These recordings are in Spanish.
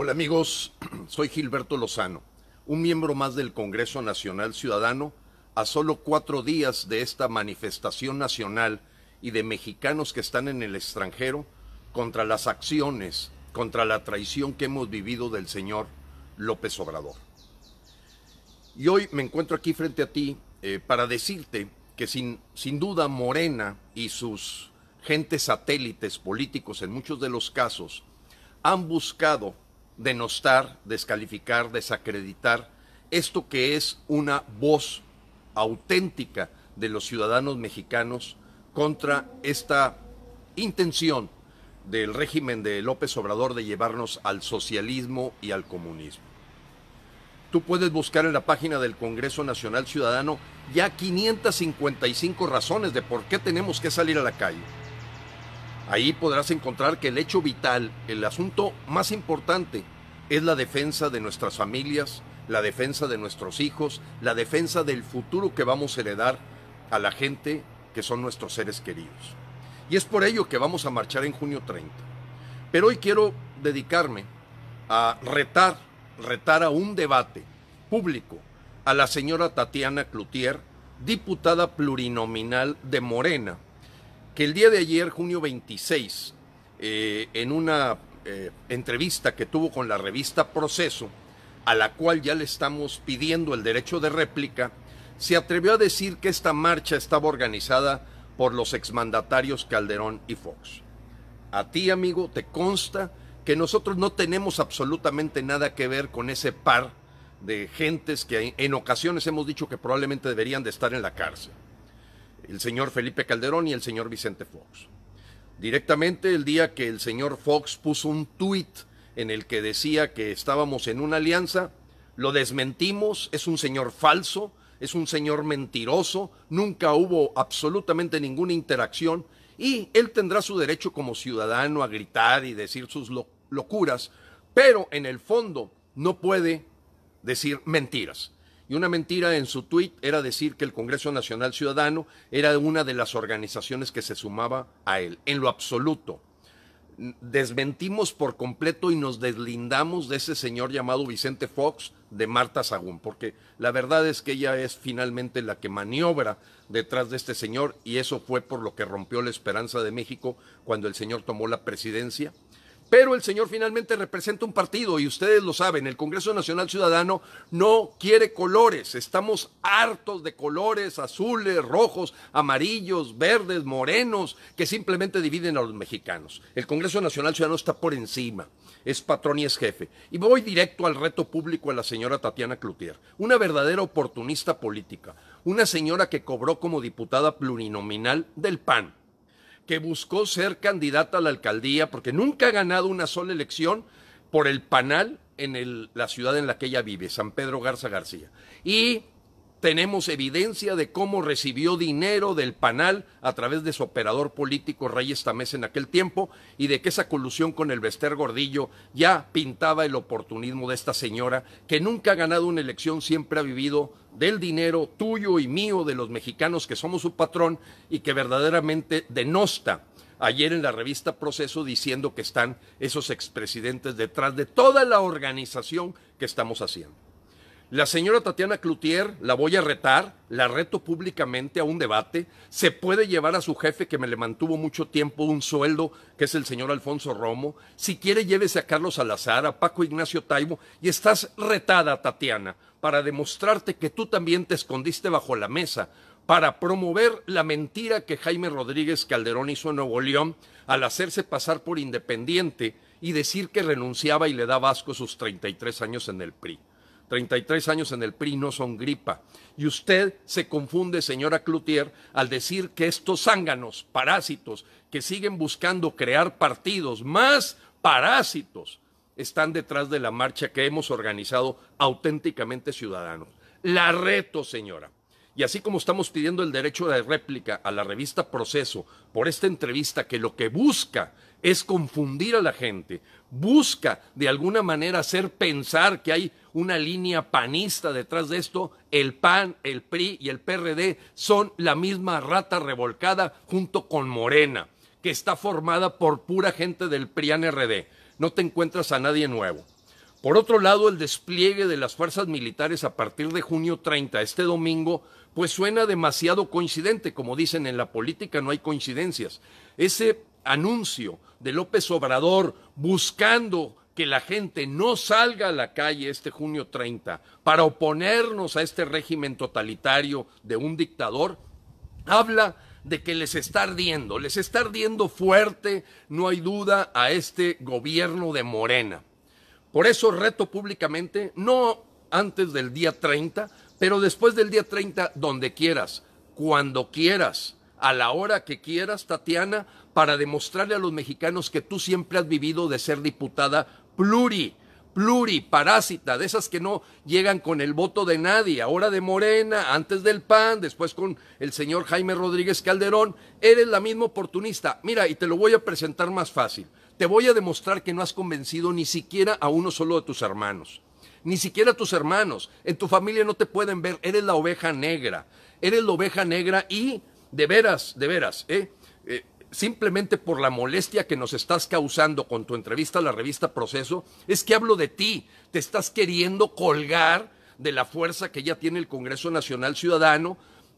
Hola amigos, soy Gilberto Lozano, un miembro más del Congreso Nacional Ciudadano, a solo cuatro días de esta manifestación nacional y de mexicanos que están en el extranjero contra las acciones, contra la traición que hemos vivido del señor López Obrador. Y hoy me encuentro aquí frente a ti eh, para decirte que sin, sin duda Morena y sus gentes satélites políticos en muchos de los casos han buscado denostar, descalificar, desacreditar esto que es una voz auténtica de los ciudadanos mexicanos contra esta intención del régimen de López Obrador de llevarnos al socialismo y al comunismo. Tú puedes buscar en la página del Congreso Nacional Ciudadano ya 555 razones de por qué tenemos que salir a la calle. Ahí podrás encontrar que el hecho vital, el asunto más importante, es la defensa de nuestras familias, la defensa de nuestros hijos, la defensa del futuro que vamos a heredar a la gente que son nuestros seres queridos. Y es por ello que vamos a marchar en junio 30. Pero hoy quiero dedicarme a retar, retar a un debate público a la señora Tatiana Cloutier, diputada plurinominal de Morena, que el día de ayer, junio 26, eh, en una eh, entrevista que tuvo con la revista Proceso, a la cual ya le estamos pidiendo el derecho de réplica, se atrevió a decir que esta marcha estaba organizada por los exmandatarios Calderón y Fox. A ti, amigo, te consta que nosotros no tenemos absolutamente nada que ver con ese par de gentes que en ocasiones hemos dicho que probablemente deberían de estar en la cárcel. El señor Felipe Calderón y el señor Vicente Fox directamente el día que el señor Fox puso un tuit en el que decía que estábamos en una alianza, lo desmentimos, es un señor falso, es un señor mentiroso, nunca hubo absolutamente ninguna interacción y él tendrá su derecho como ciudadano a gritar y decir sus locuras, pero en el fondo no puede decir mentiras y una mentira en su tuit era decir que el Congreso Nacional Ciudadano era una de las organizaciones que se sumaba a él, en lo absoluto. Desmentimos por completo y nos deslindamos de ese señor llamado Vicente Fox de Marta Sagún, porque la verdad es que ella es finalmente la que maniobra detrás de este señor y eso fue por lo que rompió la esperanza de México cuando el señor tomó la presidencia pero el señor finalmente representa un partido y ustedes lo saben, el Congreso Nacional Ciudadano no quiere colores, estamos hartos de colores azules, rojos, amarillos, verdes, morenos, que simplemente dividen a los mexicanos. El Congreso Nacional Ciudadano está por encima, es patrón y es jefe. Y voy directo al reto público a la señora Tatiana Cloutier, una verdadera oportunista política, una señora que cobró como diputada plurinominal del PAN que buscó ser candidata a la alcaldía, porque nunca ha ganado una sola elección por el panal en la ciudad en la que ella vive, San Pedro Garza García. Y tenemos evidencia de cómo recibió dinero del PANAL a través de su operador político Reyes Tamés en aquel tiempo y de que esa colusión con el Vester Gordillo ya pintaba el oportunismo de esta señora que nunca ha ganado una elección, siempre ha vivido del dinero tuyo y mío, de los mexicanos que somos su patrón y que verdaderamente denosta ayer en la revista Proceso diciendo que están esos expresidentes detrás de toda la organización que estamos haciendo. La señora Tatiana Cloutier la voy a retar, la reto públicamente a un debate. Se puede llevar a su jefe que me le mantuvo mucho tiempo un sueldo, que es el señor Alfonso Romo. Si quiere, llévese a Carlos Salazar, a Paco Ignacio Taibo, y estás retada, Tatiana, para demostrarte que tú también te escondiste bajo la mesa, para promover la mentira que Jaime Rodríguez Calderón hizo en Nuevo León al hacerse pasar por independiente y decir que renunciaba y le daba asco sus 33 años en el PRI. 33 años en el PRI no son gripa. Y usted se confunde, señora Cloutier, al decir que estos zánganos, parásitos, que siguen buscando crear partidos más parásitos, están detrás de la marcha que hemos organizado auténticamente ciudadanos. La reto, señora. Y así como estamos pidiendo el derecho de réplica a la revista Proceso por esta entrevista que lo que busca es confundir a la gente, busca de alguna manera hacer pensar que hay una línea panista detrás de esto. El PAN, el PRI y el PRD son la misma rata revolcada junto con Morena, que está formada por pura gente del PRIAN RD. No te encuentras a nadie nuevo. Por otro lado, el despliegue de las fuerzas militares a partir de junio 30, este domingo, pues suena demasiado coincidente, como dicen en la política no hay coincidencias. Ese anuncio de López Obrador buscando que la gente no salga a la calle este junio 30 para oponernos a este régimen totalitario de un dictador, habla de que les está ardiendo, les está ardiendo fuerte, no hay duda, a este gobierno de Morena. Por eso reto públicamente, no antes del día 30, pero después del día 30, donde quieras, cuando quieras, a la hora que quieras, Tatiana, para demostrarle a los mexicanos que tú siempre has vivido de ser diputada pluri, pluri, parásita, de esas que no llegan con el voto de nadie, ahora de Morena, antes del PAN, después con el señor Jaime Rodríguez Calderón, eres la misma oportunista. Mira, y te lo voy a presentar más fácil. Te voy a demostrar que no has convencido ni siquiera a uno solo de tus hermanos. Ni siquiera a tus hermanos. En tu familia no te pueden ver. Eres la oveja negra. Eres la oveja negra y, de veras, de veras, ¿eh? simplemente por la molestia que nos estás causando con tu entrevista a la revista Proceso, es que hablo de ti, te estás queriendo colgar de la fuerza que ya tiene el Congreso Nacional Ciudadano,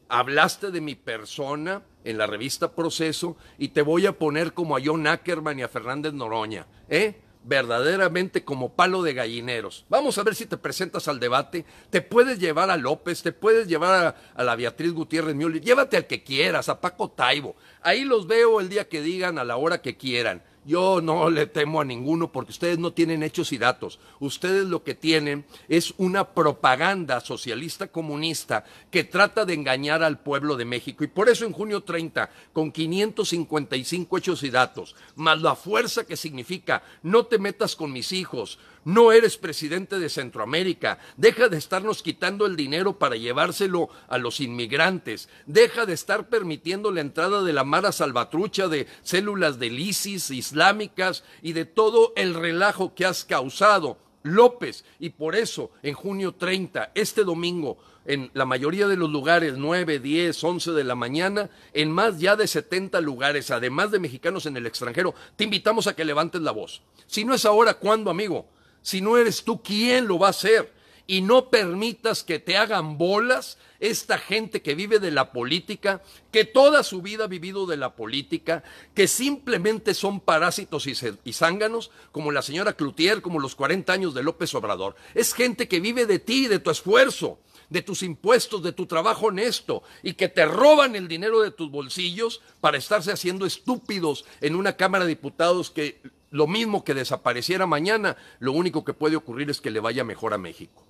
hablaste de mi persona en la revista Proceso y te voy a poner como a John Ackerman y a Fernández Noroña, ¿eh? verdaderamente como palo de gallineros. Vamos a ver si te presentas al debate. Te puedes llevar a López, te puedes llevar a, la Beatriz Gutiérrez Müller, llévate al que quieras, a Paco Taibo. Ahí los veo el día que digan, a la hora que quieran. Yo no le temo a ninguno porque ustedes no tienen hechos y datos. Ustedes lo que tienen es una propaganda socialista comunista que trata de engañar al pueblo de México. Y por eso en junio 30, con 555 hechos y datos, más la fuerza que significa no te metas con mis hijos, no eres presidente de Centroamérica. Deja de estarnos quitando el dinero para llevárselo a los inmigrantes. Deja de estar permitiendo la entrada de la mara salvatrucha de células del ISIS islámicas y de todo el relajo que has causado. López, y por eso en junio 30, este domingo, en la mayoría de los lugares, 9, 10, 11 de la mañana, en más ya de 70 lugares, además de mexicanos en el extranjero, te invitamos a que levantes la voz. Si no es ahora, ¿cuándo, amigo? Si no eres tú, ¿quién lo va a hacer? Y no permitas que te hagan bolas esta gente que vive de la política, que toda su vida ha vivido de la política, que simplemente son parásitos y, zánganos, como la señora Cloutier, como los 40 años de López Obrador. Es gente que vive de ti, de tu esfuerzo, de tus impuestos, de tu trabajo honesto, y que te roban el dinero de tus bolsillos para estarse haciendo estúpidos en una Cámara de Diputados que lo mismo que desapareciera mañana, lo único que puede ocurrir es que le vaya mejor a México.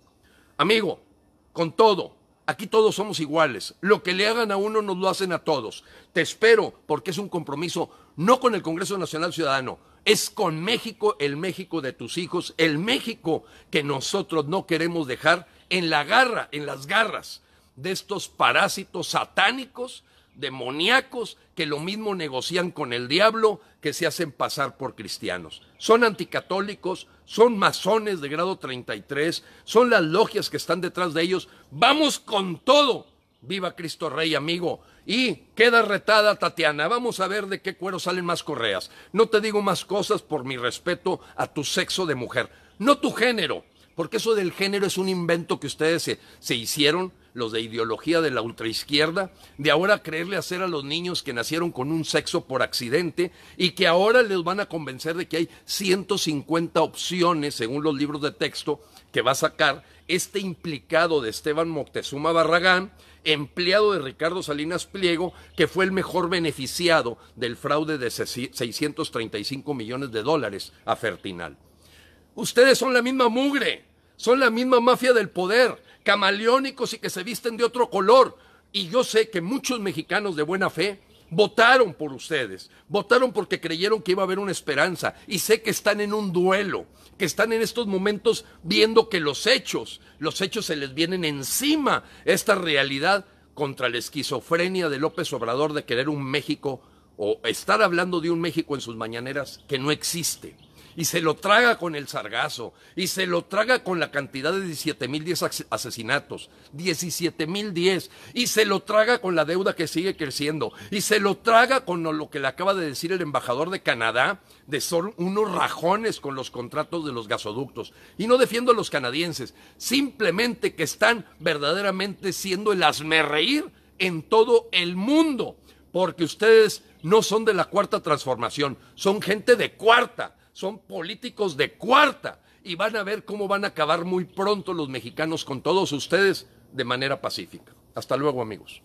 Amigo, con todo, aquí todos somos iguales. Lo que le hagan a uno nos lo hacen a todos. Te espero porque es un compromiso no con el Congreso Nacional Ciudadano, es con México, el México de tus hijos, el México que nosotros no queremos dejar en la garra, en las garras de estos parásitos satánicos demoníacos que lo mismo negocian con el diablo que se hacen pasar por cristianos. Son anticatólicos, son masones de grado 33, son las logias que están detrás de ellos. Vamos con todo. Viva Cristo Rey, amigo. Y queda retada Tatiana. Vamos a ver de qué cuero salen más correas. No te digo más cosas por mi respeto a tu sexo de mujer, no tu género. Porque eso del género es un invento que ustedes se, hicieron, los de ideología de la ultraizquierda, de ahora creerle hacer a los niños que nacieron con un sexo por accidente y que ahora les van a convencer de que hay 150 opciones, según los libros de texto, que va a sacar este implicado de Esteban Moctezuma Barragán, empleado de Ricardo Salinas Pliego, que fue el mejor beneficiado del fraude de 635 millones de dólares a Fertinal. Ustedes son la misma mugre. Son la misma mafia del poder, camaleónicos y que se visten de otro color. Y yo sé que muchos mexicanos de buena fe votaron por ustedes, votaron porque creyeron que iba a haber una esperanza y sé que están en un duelo, que están en estos momentos viendo que los hechos, los hechos se les vienen encima, esta realidad contra la esquizofrenia de López Obrador de querer un México o estar hablando de un México en sus mañaneras que no existe y se lo traga con el sargazo, y se lo traga con la cantidad de 17.010 asesinatos, 17.010, y se lo traga con la deuda que sigue creciendo, y se lo traga con lo que le acaba de decir el embajador de Canadá, de son unos rajones con los contratos de los gasoductos. Y no defiendo a los canadienses, simplemente que están verdaderamente siendo el asmerreír en todo el mundo, porque ustedes no son de la cuarta transformación, son gente de cuarta son políticos de cuarta y van a ver cómo van a acabar muy pronto los mexicanos con todos ustedes de manera pacífica. Hasta luego amigos.